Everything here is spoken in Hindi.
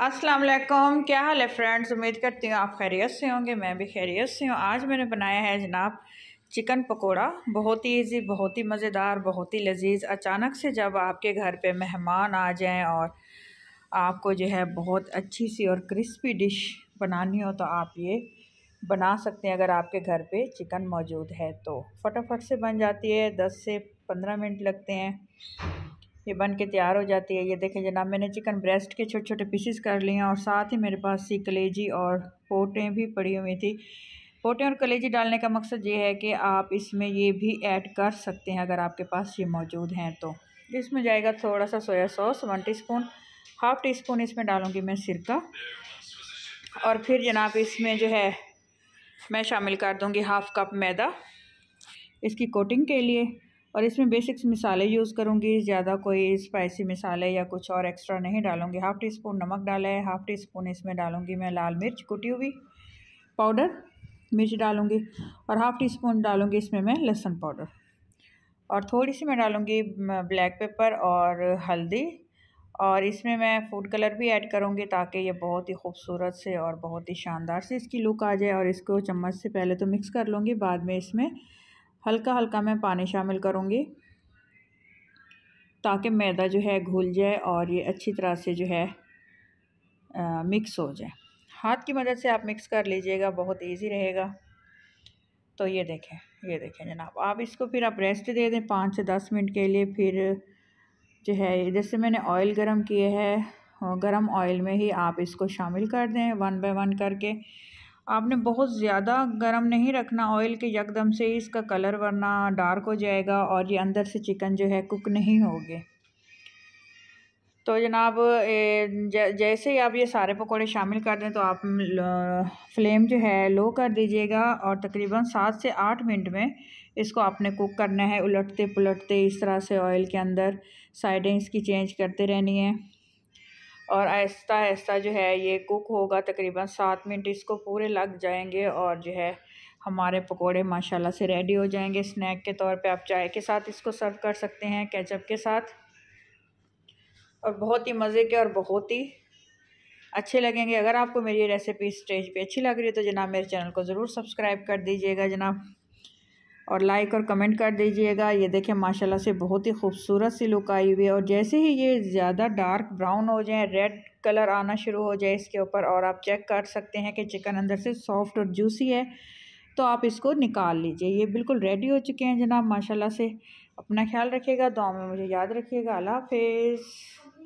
अस्सलाम वालेकुम क्या हाल है फ्रेंड्स उम्मीद करती हूँ आप खैरियत से होंगे मैं भी खैरियत से हूँ आज मैंने बनाया है जनाब चिकन पकोड़ा बहुत ही ईजी बहुत ही मज़ेदार बहुत ही लजीज अचानक से जब आपके घर पे मेहमान आ जाएं और आपको जो है बहुत अच्छी सी और क्रिस्पी डिश बनानी हो तो आप ये बना सकते हैं अगर आपके घर पर चिकन मौजूद है तो फटाफट से बन जाती है दस से पंद्रह मिनट लगते हैं ये बन के तैयार हो जाती है ये देखें जनाब मैंने चिकन ब्रेस्ट के छोटे छोटे पीसेस कर लिए हैं और साथ ही मेरे पास सी कलेजी और पोटें भी पड़ी हुई थी पोटें और कलेजी डालने का मकसद ये है कि आप इसमें ये भी ऐड कर सकते हैं अगर आपके पास ये मौजूद हैं तो इसमें जाएगा थोड़ा सा soya sauce one teaspoon half teaspoon इसमें डालूँगी मैं सिरका और फिर जनाब इसमें जो है मैं शामिल कर दूँगी हाफ़ कप मैदा इसकी कोटिंग के लिए और इसमें बेसिक्स मिसाले यूज़ करूँगी ज़्यादा कोई स्पाइसी मिसाले या कुछ और एक्स्ट्रा नहीं डालूँगी हाफ़ टी स्पून नमक डाला है हाफ़ टी स्पून इसमें डालूँगी मैं लाल मिर्च कुटी हुई पाउडर मिर्च डालूँगी और हाफ़ टी स्पून डालूँगी इसमें मैं लहसुन पाउडर और थोड़ी सी मैं डालूँगी ब्लैक पेपर और हल्दी और इसमें मैं फूड कलर भी ऐड करूँगी ताकि ये बहुत ही खूबसूरत से और बहुत ही शानदार से इसकी लुक आ जाए और इसको चम्मच से पहले तो मिक्स कर लूँगी बाद में इसमें हल्का हल्का मैं पानी शामिल करूँगी ताकि मैदा जो है घुल जाए और ये अच्छी तरह से जो है आ, मिक्स हो जाए हाथ की मदद से आप मिक्स कर लीजिएगा बहुत इजी रहेगा तो ये देखें ये देखें जनाब आप इसको फिर आप रेस्ट दे दें पाँच से दस मिनट के लिए फिर जो है इधर से मैंने ऑयल गरम किए है गरम ऑयल में ही आप इसको शामिल कर दें वन बाय वन करके आपने बहुत ज़्यादा गर्म नहीं रखना ऑयल के यकदम से इसका कलर वरना डार्क हो जाएगा और ये अंदर से चिकन जो है कुक नहीं होगी तो जनाब जैसे ही आप ये सारे पकोड़े शामिल कर दें तो आप फ्लेम जो है लो कर दीजिएगा और तकरीबन सात से आठ मिनट में इसको आपने कुक करना है उलटते पुलटते इस तरह से ऑयल के अंदर साइडें इसकी चेंज करते रहनी है और आहिस्ता आहिस्ता जो है ये कुक होगा तकरीबन सात मिनट इसको पूरे लग जाएंगे और जो है हमारे पकोड़े माशाल्लाह से रेडी हो जाएंगे स्नैक के तौर पे आप चाय के साथ इसको सर्व कर सकते हैं केचप के साथ और बहुत ही मज़े के और बहुत ही अच्छे लगेंगे अगर आपको मेरी रेसिपी स्टेज पे अच्छी लग रही है तो जनाब मेरे चैनल को ज़रूर सब्सक्राइब कर दीजिएगा जनाब और लाइक और कमेंट कर दीजिएगा ये देखें माशाल्लाह से बहुत ही खूबसूरत सी लुक आई हुई है और जैसे ही ये ज़्यादा डार्क ब्राउन हो जाए रेड कलर आना शुरू हो जाए इसके ऊपर और आप चेक कर सकते हैं कि चिकन अंदर से सॉफ्ट और जूसी है तो आप इसको निकाल लीजिए ये बिल्कुल रेडी हो चुके हैं जनाब माशाल्लाह से अपना ख्याल रखिएगा दुआ में मुझे याद रखिएगा अल्लाह हाफिज़